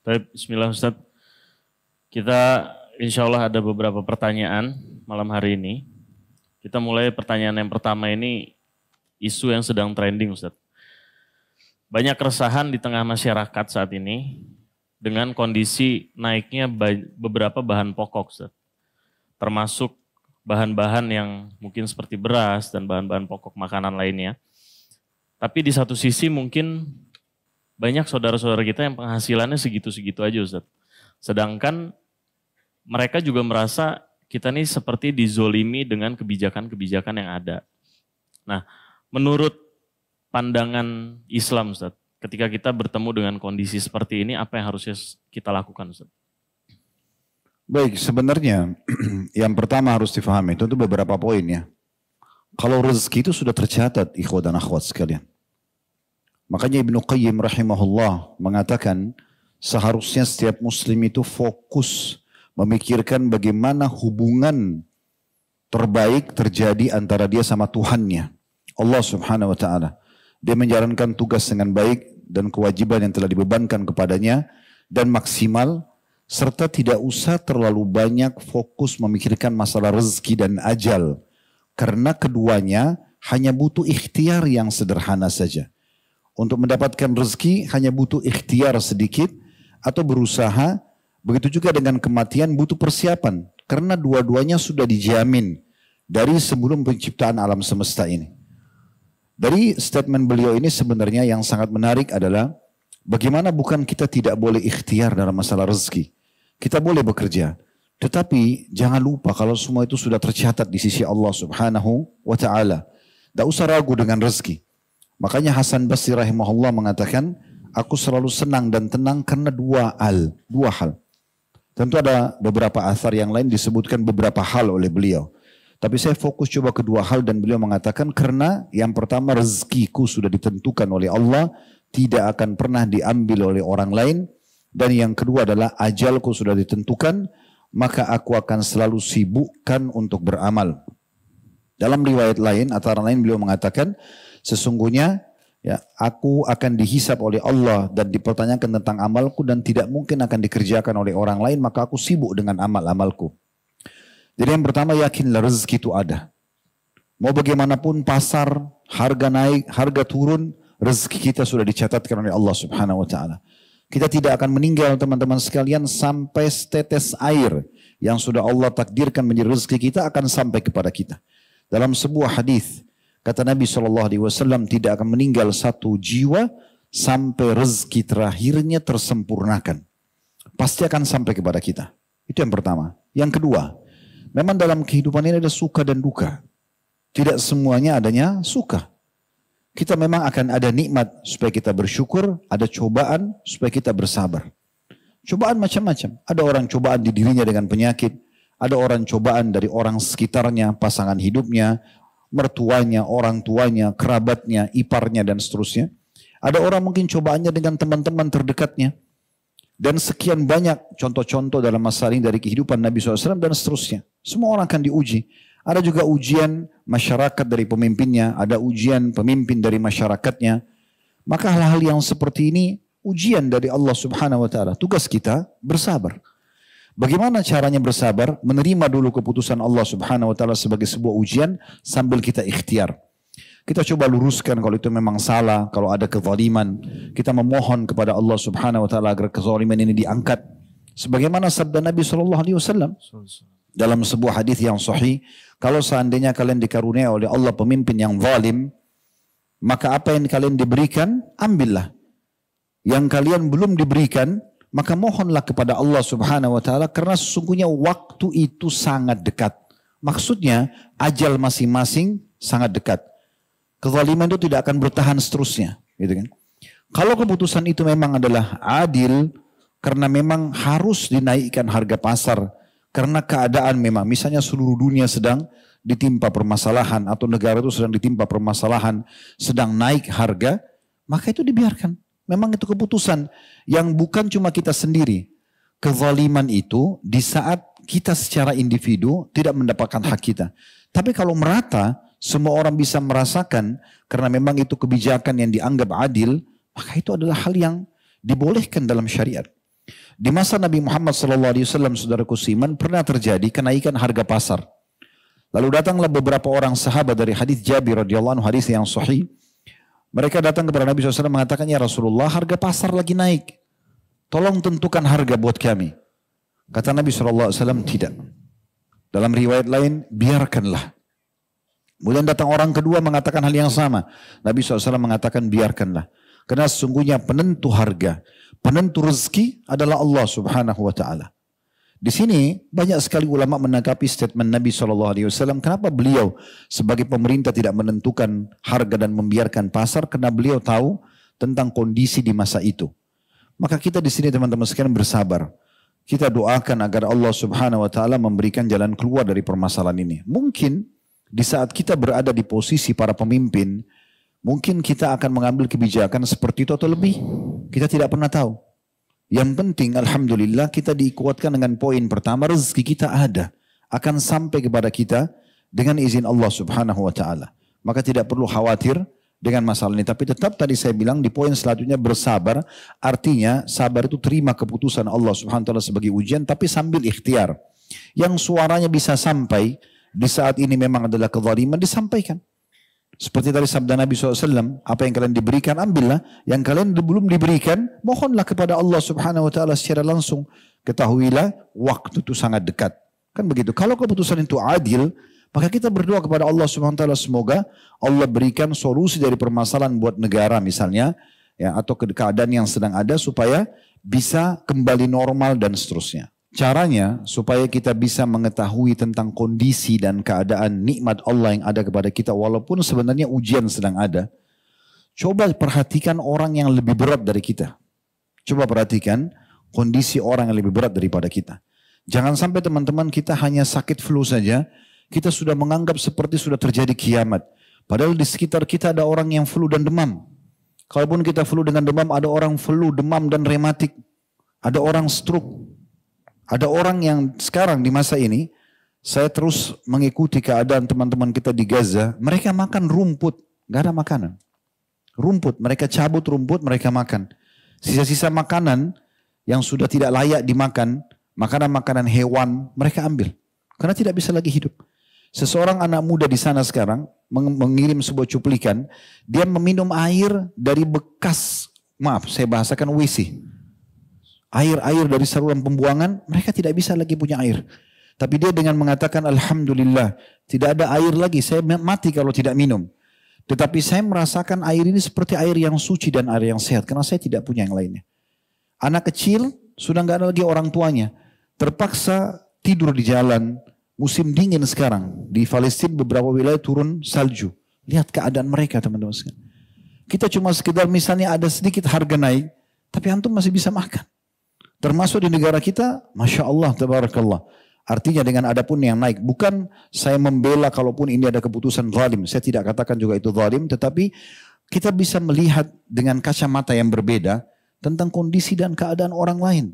Baik, bismillah Ustaz. Kita insya Allah ada beberapa pertanyaan malam hari ini. Kita mulai pertanyaan yang pertama ini isu yang sedang trending Ustaz. Banyak keresahan di tengah masyarakat saat ini dengan kondisi naiknya beberapa bahan pokok Ustaz. Termasuk bahan-bahan yang mungkin seperti beras dan bahan-bahan pokok makanan lainnya. Tapi di satu sisi mungkin banyak saudara-saudara kita yang penghasilannya segitu-segitu aja Ustaz. Sedangkan mereka juga merasa kita nih seperti dizolimi dengan kebijakan-kebijakan yang ada. Nah, menurut pandangan Islam Ustaz, ketika kita bertemu dengan kondisi seperti ini, apa yang harusnya kita lakukan Ustaz? Baik, sebenarnya yang pertama harus difahami, itu, itu beberapa poin ya. Kalau rezeki itu sudah tercatat, ikhwan dan akhwat sekalian. Makanya Ibnu Qayyim rahimahullah mengatakan seharusnya setiap muslim itu fokus memikirkan bagaimana hubungan terbaik terjadi antara dia sama Tuhannya. Allah subhanahu wa ta'ala. Dia menjalankan tugas dengan baik dan kewajiban yang telah dibebankan kepadanya dan maksimal serta tidak usah terlalu banyak fokus memikirkan masalah rezeki dan ajal. Karena keduanya hanya butuh ikhtiar yang sederhana saja untuk mendapatkan rezeki hanya butuh ikhtiar sedikit atau berusaha. Begitu juga dengan kematian butuh persiapan. Karena dua-duanya sudah dijamin dari sebelum penciptaan alam semesta ini. Dari statement beliau ini sebenarnya yang sangat menarik adalah bagaimana bukan kita tidak boleh ikhtiar dalam masalah rezeki. Kita boleh bekerja. Tetapi jangan lupa kalau semua itu sudah tercatat di sisi Allah subhanahu wa ta'ala. Tidak usah ragu dengan rezeki. Makanya Hasan Basri rahimahullah mengatakan, aku selalu senang dan tenang karena dua hal, dua hal. Tentu ada beberapa asar yang lain disebutkan beberapa hal oleh beliau. Tapi saya fokus coba kedua hal dan beliau mengatakan karena yang pertama rezekiku sudah ditentukan oleh Allah, tidak akan pernah diambil oleh orang lain. Dan yang kedua adalah ajalku sudah ditentukan, maka aku akan selalu sibukkan untuk beramal. Dalam riwayat lain, antara lain beliau mengatakan, sesungguhnya ya aku akan dihisap oleh Allah dan dipertanyakan tentang amalku dan tidak mungkin akan dikerjakan oleh orang lain, maka aku sibuk dengan amal-amalku. Jadi yang pertama yakinlah rezeki itu ada. Mau bagaimanapun pasar, harga naik, harga turun, rezeki kita sudah dicatatkan oleh Allah Subhanahu wa taala. Kita tidak akan meninggal teman-teman sekalian sampai setetes air yang sudah Allah takdirkan menjadi rezeki kita akan sampai kepada kita. Dalam sebuah hadis kata Nabi Shallallahu Alaihi Wasallam tidak akan meninggal satu jiwa sampai rezeki terakhirnya tersempurnakan. Pasti akan sampai kepada kita. Itu yang pertama. Yang kedua, memang dalam kehidupan ini ada suka dan duka. Tidak semuanya adanya suka. Kita memang akan ada nikmat supaya kita bersyukur, ada cobaan supaya kita bersabar. Cobaan macam-macam. Ada orang cobaan di dirinya dengan penyakit, ada orang cobaan dari orang sekitarnya, pasangan hidupnya, mertuanya, orang tuanya, kerabatnya, iparnya, dan seterusnya. Ada orang mungkin cobaannya dengan teman-teman terdekatnya. Dan sekian banyak contoh-contoh dalam masalah ini dari kehidupan Nabi SAW dan seterusnya. Semua orang akan diuji. Ada juga ujian masyarakat dari pemimpinnya, ada ujian pemimpin dari masyarakatnya. Maka hal-hal yang seperti ini ujian dari Allah Subhanahu wa taala. Tugas kita bersabar. Bagaimana caranya bersabar? Menerima dulu keputusan Allah Subhanahu wa taala sebagai sebuah ujian sambil kita ikhtiar. Kita coba luruskan kalau itu memang salah, kalau ada kezaliman. Kita memohon kepada Allah Subhanahu wa taala agar kezaliman ini diangkat. Sebagaimana sabda Nabi sallallahu alaihi wasallam dalam sebuah hadis yang sahih, kalau seandainya kalian dikarunia oleh Allah pemimpin yang zalim, maka apa yang kalian diberikan ambillah. Yang kalian belum diberikan maka mohonlah kepada Allah Subhanahu wa taala karena sesungguhnya waktu itu sangat dekat. Maksudnya ajal masing-masing sangat dekat. Kezaliman itu tidak akan bertahan seterusnya, gitu kan. Kalau keputusan itu memang adalah adil karena memang harus dinaikkan harga pasar karena keadaan memang misalnya seluruh dunia sedang ditimpa permasalahan atau negara itu sedang ditimpa permasalahan, sedang naik harga, maka itu dibiarkan. Memang itu keputusan yang bukan cuma kita sendiri. Kezaliman itu di saat kita secara individu tidak mendapatkan hak kita. Tapi kalau merata, semua orang bisa merasakan karena memang itu kebijakan yang dianggap adil, maka itu adalah hal yang dibolehkan dalam syariat. Di masa Nabi Muhammad SAW, saudara kusiman, pernah terjadi kenaikan harga pasar. Lalu datanglah beberapa orang sahabat dari hadis Jabir radhiyallahu anhu hadis yang sahih mereka datang kepada Nabi SAW mengatakan, Ya Rasulullah harga pasar lagi naik. Tolong tentukan harga buat kami. Kata Nabi SAW, tidak. Dalam riwayat lain, biarkanlah. Kemudian datang orang kedua mengatakan hal yang sama. Nabi SAW mengatakan biarkanlah. Karena sesungguhnya penentu harga, penentu rezeki adalah Allah Subhanahu wa taala. Di sini banyak sekali ulama menanggapi statement Nabi Shallallahu Alaihi Wasallam. Kenapa beliau sebagai pemerintah tidak menentukan harga dan membiarkan pasar? Karena beliau tahu tentang kondisi di masa itu. Maka kita di sini teman-teman sekalian bersabar. Kita doakan agar Allah Subhanahu Wa Taala memberikan jalan keluar dari permasalahan ini. Mungkin di saat kita berada di posisi para pemimpin, mungkin kita akan mengambil kebijakan seperti itu atau lebih. Kita tidak pernah tahu. Yang penting Alhamdulillah kita dikuatkan dengan poin pertama rezeki kita ada. Akan sampai kepada kita dengan izin Allah subhanahu wa ta'ala. Maka tidak perlu khawatir dengan masalah ini. Tapi tetap tadi saya bilang di poin selanjutnya bersabar. Artinya sabar itu terima keputusan Allah subhanahu wa ta'ala sebagai ujian tapi sambil ikhtiar. Yang suaranya bisa sampai di saat ini memang adalah kezaliman disampaikan. Seperti tadi sabda Nabi SAW, apa yang kalian diberikan ambillah, yang kalian belum diberikan mohonlah kepada Allah Subhanahu Wa Taala secara langsung. Ketahuilah waktu itu sangat dekat. Kan begitu. Kalau keputusan itu adil, maka kita berdoa kepada Allah Subhanahu Wa Taala semoga Allah berikan solusi dari permasalahan buat negara misalnya, ya atau keadaan yang sedang ada supaya bisa kembali normal dan seterusnya. Caranya supaya kita bisa mengetahui tentang kondisi dan keadaan nikmat Allah yang ada kepada kita walaupun sebenarnya ujian sedang ada. Coba perhatikan orang yang lebih berat dari kita. Coba perhatikan kondisi orang yang lebih berat daripada kita. Jangan sampai teman-teman kita hanya sakit flu saja, kita sudah menganggap seperti sudah terjadi kiamat. Padahal di sekitar kita ada orang yang flu dan demam. Kalaupun kita flu dengan demam, ada orang flu, demam dan rematik. Ada orang stroke, ada orang yang sekarang di masa ini, saya terus mengikuti keadaan teman-teman kita di Gaza. Mereka makan rumput, nggak ada makanan. Rumput, mereka cabut rumput, mereka makan. Sisa-sisa makanan yang sudah tidak layak dimakan, makanan-makanan hewan, mereka ambil. Karena tidak bisa lagi hidup. Seseorang anak muda di sana sekarang mengirim sebuah cuplikan, dia meminum air dari bekas, maaf saya bahasakan WC air-air dari saluran pembuangan, mereka tidak bisa lagi punya air. Tapi dia dengan mengatakan Alhamdulillah, tidak ada air lagi, saya mati kalau tidak minum. Tetapi saya merasakan air ini seperti air yang suci dan air yang sehat, karena saya tidak punya yang lainnya. Anak kecil sudah nggak ada lagi orang tuanya, terpaksa tidur di jalan, musim dingin sekarang. Di Palestina beberapa wilayah turun salju. Lihat keadaan mereka teman-teman Kita cuma sekedar misalnya ada sedikit harga naik, tapi antum masih bisa makan. Termasuk di negara kita, Masya Allah, Tabarakallah. Artinya dengan ada pun yang naik. Bukan saya membela kalaupun ini ada keputusan zalim. Saya tidak katakan juga itu zalim. Tetapi kita bisa melihat dengan kacamata yang berbeda tentang kondisi dan keadaan orang lain.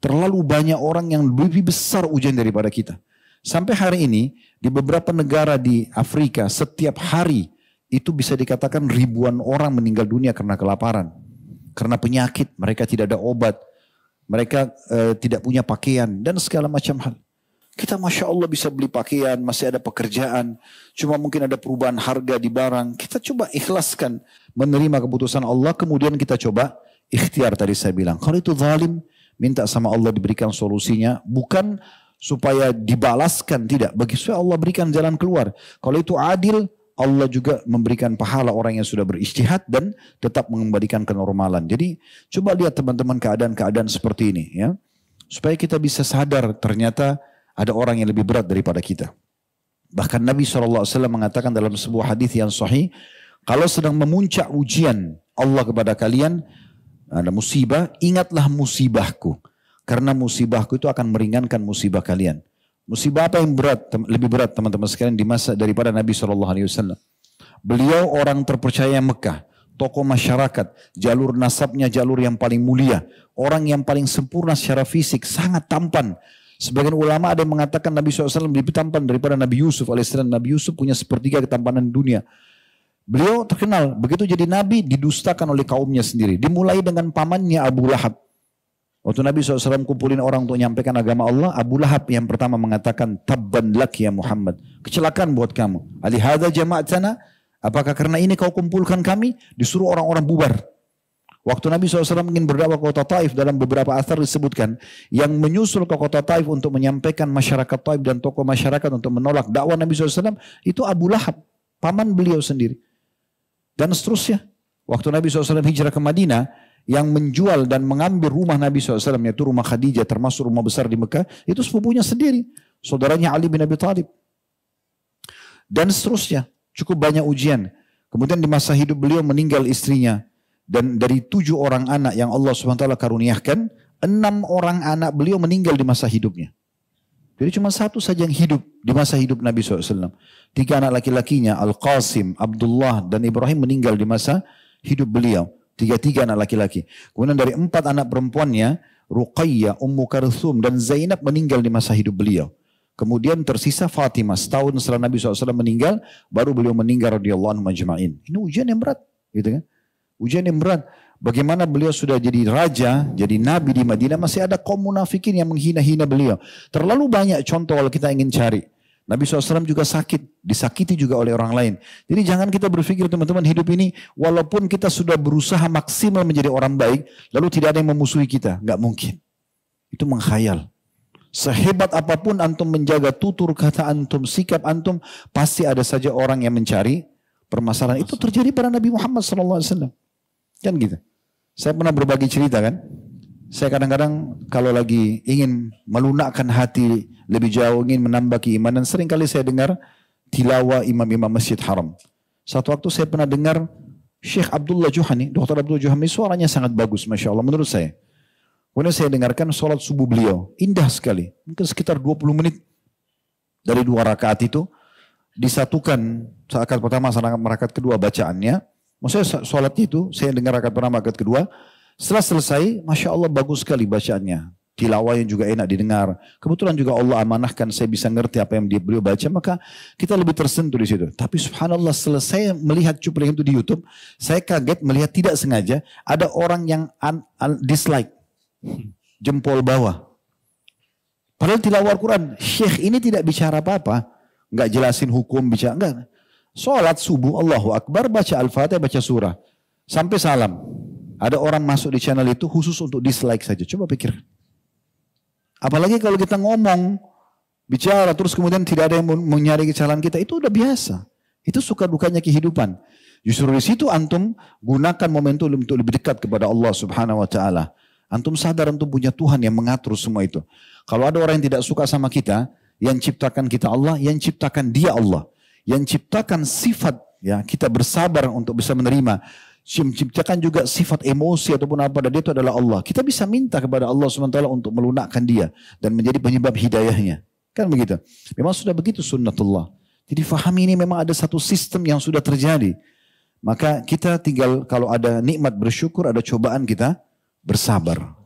Terlalu banyak orang yang lebih besar ujian daripada kita. Sampai hari ini di beberapa negara di Afrika setiap hari itu bisa dikatakan ribuan orang meninggal dunia karena kelaparan. Karena penyakit mereka tidak ada obat mereka e, tidak punya pakaian dan segala macam hal. Kita masya Allah bisa beli pakaian, masih ada pekerjaan, cuma mungkin ada perubahan harga di barang. Kita coba ikhlaskan menerima keputusan Allah, kemudian kita coba ikhtiar tadi saya bilang. Kalau itu zalim, minta sama Allah diberikan solusinya, bukan supaya dibalaskan tidak. Bagi saya Allah berikan jalan keluar. Kalau itu adil, Allah juga memberikan pahala orang yang sudah beristihad dan tetap mengembalikan kenormalan. Jadi coba lihat teman-teman keadaan-keadaan seperti ini ya. Supaya kita bisa sadar ternyata ada orang yang lebih berat daripada kita. Bahkan Nabi SAW mengatakan dalam sebuah hadis yang sahih. Kalau sedang memuncak ujian Allah kepada kalian. Ada musibah, ingatlah musibahku. Karena musibahku itu akan meringankan musibah kalian. Musibah apa yang berat, lebih berat teman-teman sekalian di masa daripada Nabi Shallallahu Alaihi Wasallam. Beliau orang terpercaya Mekah, tokoh masyarakat, jalur nasabnya jalur yang paling mulia, orang yang paling sempurna secara fisik, sangat tampan. Sebagian ulama ada yang mengatakan Nabi SAW lebih tampan daripada Nabi Yusuf alaihissalam. Nabi Yusuf punya sepertiga ketampanan dunia. Beliau terkenal, begitu jadi Nabi didustakan oleh kaumnya sendiri. Dimulai dengan pamannya Abu Lahab. Waktu Nabi SAW kumpulin orang untuk menyampaikan agama Allah, Abu Lahab yang pertama mengatakan, Tabban lak ya Muhammad. Kecelakaan buat kamu. Alihada sana, apakah karena ini kau kumpulkan kami? Disuruh orang-orang bubar. Waktu Nabi SAW ingin berdakwah ke kota Taif dalam beberapa asar disebutkan yang menyusul ke kota Taif untuk menyampaikan masyarakat Taif dan tokoh masyarakat untuk menolak dakwah Nabi SAW itu Abu Lahab, paman beliau sendiri. Dan seterusnya. Waktu Nabi SAW hijrah ke Madinah, yang menjual dan mengambil rumah Nabi SAW, yaitu rumah Khadijah termasuk rumah besar di Mekah, itu sepupunya sendiri. Saudaranya Ali bin Abi Thalib. Dan seterusnya, cukup banyak ujian. Kemudian di masa hidup beliau meninggal istrinya. Dan dari tujuh orang anak yang Allah SWT karuniakan, enam orang anak beliau meninggal di masa hidupnya. Jadi cuma satu saja yang hidup di masa hidup Nabi SAW. Tiga anak laki-lakinya, Al-Qasim, Abdullah, dan Ibrahim meninggal di masa hidup beliau. Tiga-tiga anak laki-laki. Kemudian dari empat anak perempuannya, Ruqayya, Ummu Karthum, dan Zainab meninggal di masa hidup beliau. Kemudian tersisa Fatimah. Setahun setelah Nabi SAW meninggal, baru beliau meninggal radhiyallahu anhu majma'in. Ini ujian yang berat. Gitu kan? Ujian yang berat. Bagaimana beliau sudah jadi raja, jadi nabi di Madinah, masih ada kaum munafikin yang menghina-hina beliau. Terlalu banyak contoh kalau kita ingin cari. Nabi SAW juga sakit, disakiti juga oleh orang lain. Jadi jangan kita berpikir teman-teman hidup ini walaupun kita sudah berusaha maksimal menjadi orang baik, lalu tidak ada yang memusuhi kita. Nggak mungkin. Itu mengkhayal. Sehebat apapun antum menjaga tutur kata antum, sikap antum, pasti ada saja orang yang mencari permasalahan. Itu terjadi pada Nabi Muhammad SAW. Kan gitu. Saya pernah berbagi cerita kan. Saya kadang-kadang kalau lagi ingin melunakkan hati lebih jauh, ingin menambah keimanan, sering kali saya dengar tilawah imam-imam masjid haram. Satu waktu saya pernah dengar Syekh Abdullah Juhani, Dr. Abdullah Juhani, suaranya sangat bagus, Masya Allah, menurut saya. Kemudian saya dengarkan sholat subuh beliau, indah sekali. Mungkin sekitar 20 menit dari dua rakaat itu, disatukan rakaat pertama sama rakaat kedua bacaannya. Maksudnya sholatnya itu, saya dengar rakaat pertama, rakaat kedua, setelah selesai, Masya Allah bagus sekali bacaannya. Tilawah yang juga enak didengar. Kebetulan juga Allah amanahkan saya bisa ngerti apa yang dia beliau baca, maka kita lebih tersentuh di situ. Tapi subhanallah selesai melihat cuplikan itu di Youtube, saya kaget melihat tidak sengaja ada orang yang un, un, dislike. Jempol bawah. Padahal tilawah Al-Quran, Syekh ini tidak bicara apa-apa. Enggak jelasin hukum, bicara. Enggak. Sholat subuh Allahu Akbar, baca Al-Fatihah, baca surah. Sampai salam. Ada orang masuk di channel itu khusus untuk dislike saja. Coba pikir. Apalagi kalau kita ngomong, bicara, terus kemudian tidak ada yang mencari kesalahan kita. Itu udah biasa. Itu suka dukanya kehidupan. Justru di situ antum gunakan momentum untuk lebih dekat kepada Allah Subhanahu wa taala. Antum sadar antum punya Tuhan yang mengatur semua itu. Kalau ada orang yang tidak suka sama kita, yang ciptakan kita Allah, yang ciptakan dia Allah, yang ciptakan sifat ya kita bersabar untuk bisa menerima Ciptakan juga sifat emosi ataupun apa dan itu adalah Allah. Kita bisa minta kepada Allah SWT untuk melunakkan dia dan menjadi penyebab hidayahnya. Kan begitu. Memang sudah begitu sunnatullah. Jadi fahami ini memang ada satu sistem yang sudah terjadi. Maka kita tinggal kalau ada nikmat bersyukur, ada cobaan kita bersabar.